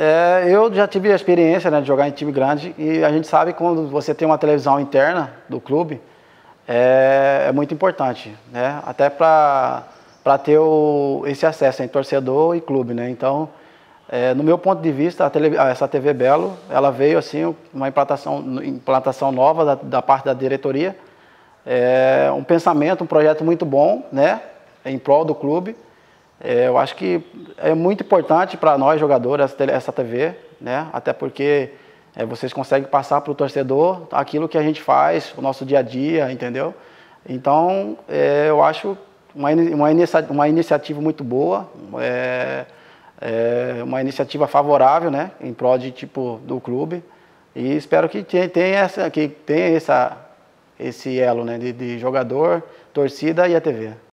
É, eu já tive a experiência né, de jogar em time grande e a gente sabe quando você tem uma televisão interna do clube, é, é muito importante, né? Até para ter o, esse acesso entre torcedor e clube, né? Então, é, no meu ponto de vista, tele, essa TV Belo, ela veio assim, uma implantação, implantação nova da, da parte da diretoria, é, um pensamento, um projeto muito bom, né? Em prol do clube é, eu acho que é muito importante para nós jogadores essa TV, né? Até porque é, vocês conseguem passar para o torcedor aquilo que a gente faz, o nosso dia a dia, entendeu? Então, é, eu acho uma, uma, inicia, uma iniciativa muito boa, é, é uma iniciativa favorável, né? Em prol de tipo do clube e espero que tenha, tenha essa, que tenha essa, esse elo, né? de, de jogador, torcida e a TV.